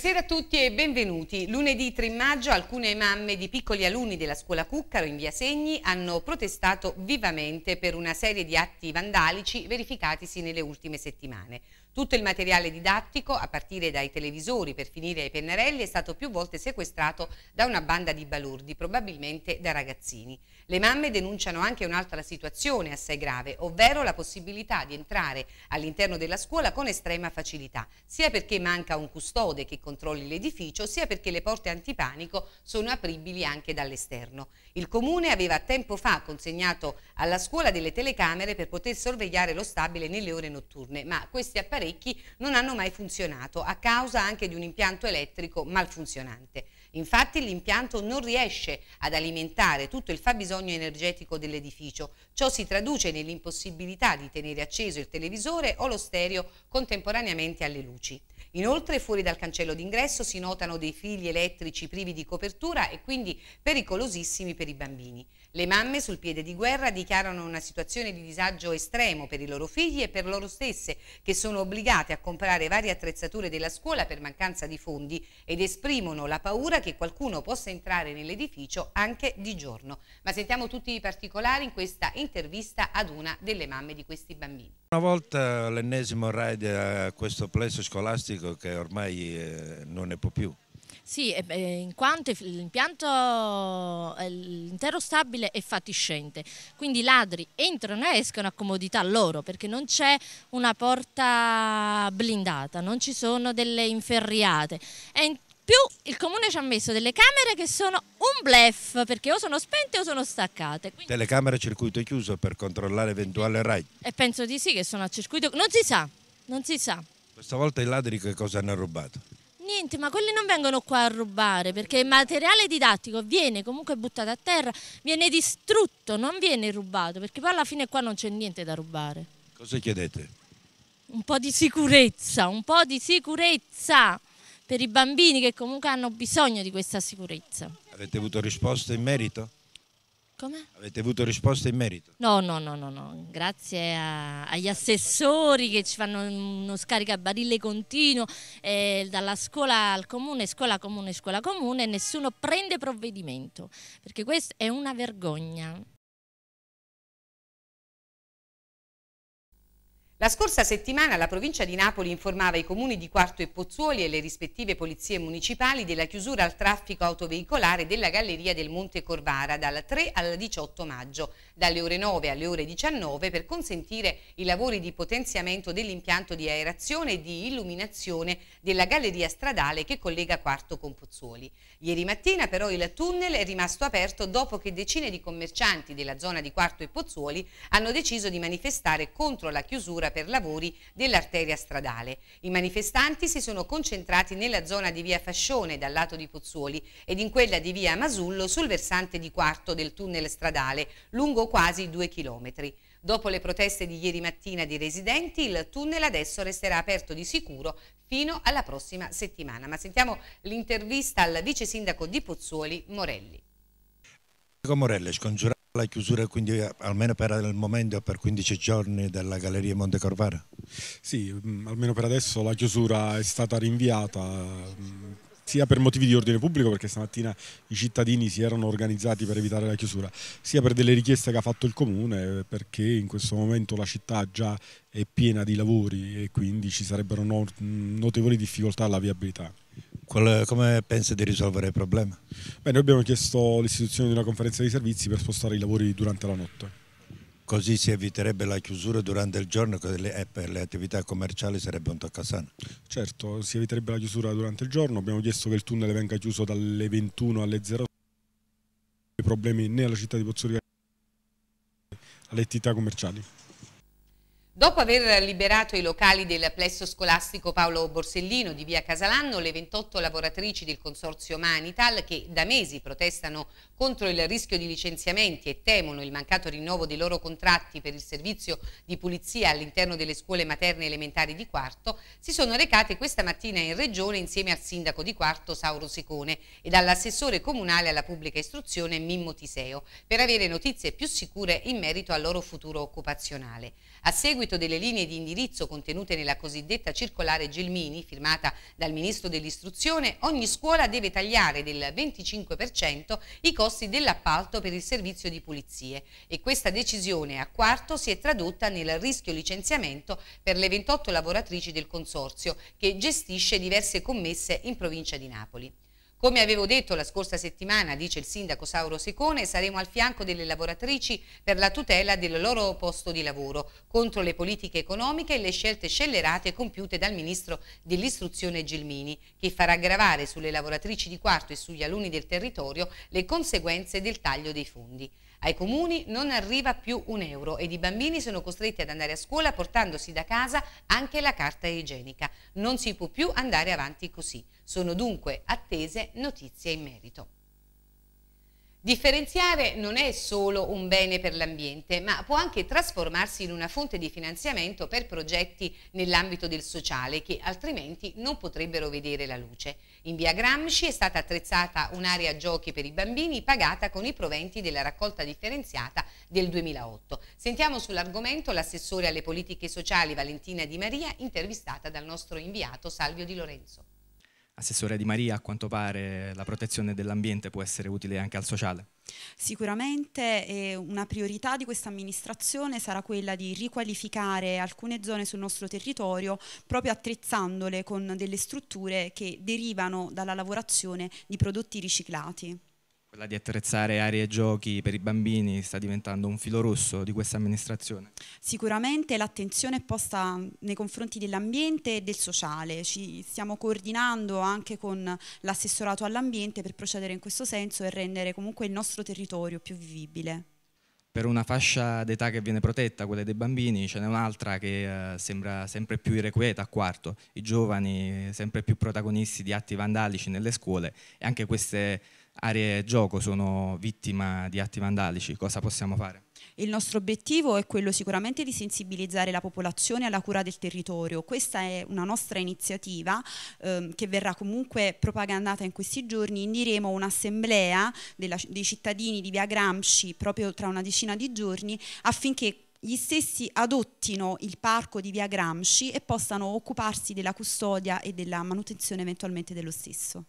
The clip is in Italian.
Buonasera a tutti e benvenuti. Lunedì 3 maggio alcune mamme di piccoli alunni della scuola Cuccaro in via Segni hanno protestato vivamente per una serie di atti vandalici verificatisi nelle ultime settimane. Tutto il materiale didattico, a partire dai televisori per finire ai pennarelli, è stato più volte sequestrato da una banda di balordi, probabilmente da ragazzini. Le mamme denunciano anche un'altra situazione assai grave, ovvero la possibilità di entrare all'interno della scuola con estrema facilità, sia perché manca un custode che controlli l'edificio, sia perché le porte antipanico sono apribili anche dall'esterno. Il comune aveva tempo fa consegnato alla scuola delle telecamere per poter sorvegliare lo stabile nelle ore notturne, ma questi apparecchi parecchi, non hanno mai funzionato a causa anche di un impianto elettrico malfunzionante. Infatti l'impianto non riesce ad alimentare tutto il fabbisogno energetico dell'edificio. Ciò si traduce nell'impossibilità di tenere acceso il televisore o lo stereo contemporaneamente alle luci. Inoltre fuori dal cancello d'ingresso si notano dei fili elettrici privi di copertura e quindi pericolosissimi per i bambini. Le mamme sul piede di guerra dichiarano una situazione di disagio estremo per i loro figli e per loro stesse che sono obbligate a comprare varie attrezzature della scuola per mancanza di fondi ed esprimono la paura che qualcuno possa entrare nell'edificio anche di giorno. Ma sentiamo tutti i particolari in questa intervista ad una delle mamme di questi bambini. Una volta l'ennesimo raid a questo plesso scolastico che ormai eh, non ne può più. Sì, in quanto l'impianto, eh, l'intero stabile è fatiscente, quindi i ladri entrano e escono a comodità loro perché non c'è una porta blindata, non ci sono delle inferriate. E più il comune ci ha messo delle camere che sono un blef, perché o sono spente o sono staccate. Quindi... Telecamere a circuito chiuso per controllare eventuale RAI? E penso di sì che sono a circuito... Non si sa, non si sa. Questa volta i ladri che cosa hanno rubato? Niente, ma quelli non vengono qua a rubare perché il materiale didattico viene comunque buttato a terra, viene distrutto, non viene rubato perché poi alla fine qua non c'è niente da rubare. Cosa chiedete? Un po' di sicurezza, un po' di sicurezza per i bambini che comunque hanno bisogno di questa sicurezza. Avete avuto risposte in merito? Come? Avete avuto risposte in merito? No, no, no, no, no. grazie a, agli assessori che ci fanno uno scaricabarile continuo, eh, dalla scuola al comune, scuola comune, scuola comune, nessuno prende provvedimento, perché questa è una vergogna. La scorsa settimana la provincia di Napoli informava i comuni di Quarto e Pozzuoli e le rispettive polizie municipali della chiusura al traffico autoveicolare della Galleria del Monte Corvara dal 3 al 18 maggio, dalle ore 9 alle ore 19 per consentire i lavori di potenziamento dell'impianto di aerazione e di illuminazione della galleria stradale che collega Quarto con Pozzuoli. Ieri mattina però il tunnel è rimasto aperto dopo che decine di commercianti della zona di Quarto e Pozzuoli hanno deciso di manifestare contro la chiusura ancora per lavori dell'arteria stradale. I manifestanti si sono concentrati nella zona di via Fascione dal lato di Pozzuoli ed in quella di via Masullo sul versante di quarto del tunnel stradale lungo quasi due chilometri. Dopo le proteste di ieri mattina di residenti, il tunnel adesso resterà aperto di sicuro fino alla prossima settimana. Ma sentiamo l'intervista al vice sindaco di Pozzuoli, Morelli. Morelli, scongiura la chiusura quindi almeno per il momento per 15 giorni della Galleria Monte Corvara? Sì, mm, almeno per adesso la chiusura è stata rinviata mm, sia per motivi di ordine pubblico perché stamattina i cittadini si erano organizzati per evitare la chiusura, sia per delle richieste che ha fatto il comune perché in questo momento la città già è piena di lavori e quindi ci sarebbero mm, notevoli difficoltà alla viabilità come pensa di risolvere il problema? Beh, noi abbiamo chiesto l'istituzione di una conferenza di servizi per spostare i lavori durante la notte. Così si eviterebbe la chiusura durante il giorno e eh, per le attività commerciali sarebbe un toccasana. Certo, si eviterebbe la chiusura durante il giorno. Abbiamo chiesto che il tunnel venga chiuso dalle 21 alle 0. problemi né alla città di Pozzolica né alle attività commerciali. Dopo aver liberato i locali del plesso scolastico Paolo Borsellino di via Casalanno, le 28 lavoratrici del consorzio Manital, che da mesi protestano contro il rischio di licenziamenti e temono il mancato rinnovo dei loro contratti per il servizio di pulizia all'interno delle scuole materne elementari di Quarto, si sono recate questa mattina in regione insieme al sindaco di Quarto Sauro Sicone, ed all'assessore comunale alla pubblica istruzione Mimmo Tiseo per avere notizie più sicure in merito al loro futuro occupazionale. A seguito seguito delle linee di indirizzo contenute nella cosiddetta circolare Gelmini, firmata dal Ministro dell'Istruzione, ogni scuola deve tagliare del 25% i costi dell'appalto per il servizio di pulizie e questa decisione a quarto si è tradotta nel rischio licenziamento per le 28 lavoratrici del consorzio che gestisce diverse commesse in provincia di Napoli. Come avevo detto la scorsa settimana, dice il sindaco Sauro Secone, saremo al fianco delle lavoratrici per la tutela del loro posto di lavoro, contro le politiche economiche e le scelte scellerate compiute dal ministro dell'istruzione Gelmini, che farà gravare sulle lavoratrici di quarto e sugli alunni del territorio le conseguenze del taglio dei fondi. Ai comuni non arriva più un euro ed i bambini sono costretti ad andare a scuola portandosi da casa anche la carta igienica. Non si può più andare avanti così. Sono dunque attese notizie in merito. Differenziare non è solo un bene per l'ambiente, ma può anche trasformarsi in una fonte di finanziamento per progetti nell'ambito del sociale che altrimenti non potrebbero vedere la luce. In via Gramsci è stata attrezzata un'area giochi per i bambini pagata con i proventi della raccolta differenziata del 2008. Sentiamo sull'argomento l'assessore alle politiche sociali Valentina Di Maria intervistata dal nostro inviato Salvio Di Lorenzo. Assessore Di Maria, a quanto pare la protezione dell'ambiente può essere utile anche al sociale. Sicuramente eh, una priorità di questa amministrazione sarà quella di riqualificare alcune zone sul nostro territorio proprio attrezzandole con delle strutture che derivano dalla lavorazione di prodotti riciclati. Quella di attrezzare aree e giochi per i bambini sta diventando un filo rosso di questa amministrazione? Sicuramente l'attenzione è posta nei confronti dell'ambiente e del sociale, ci stiamo coordinando anche con l'assessorato all'ambiente per procedere in questo senso e rendere comunque il nostro territorio più vivibile. Per una fascia d'età che viene protetta, quella dei bambini, ce n'è un'altra che eh, sembra sempre più irrequieta a quarto, i giovani sempre più protagonisti di atti vandalici nelle scuole e anche queste aree gioco sono vittima di atti vandalici, cosa possiamo fare? Il nostro obiettivo è quello sicuramente di sensibilizzare la popolazione alla cura del territorio. Questa è una nostra iniziativa ehm, che verrà comunque propagandata in questi giorni. Indiremo un'assemblea dei cittadini di Via Gramsci proprio tra una decina di giorni affinché gli stessi adottino il parco di Via Gramsci e possano occuparsi della custodia e della manutenzione eventualmente dello stesso.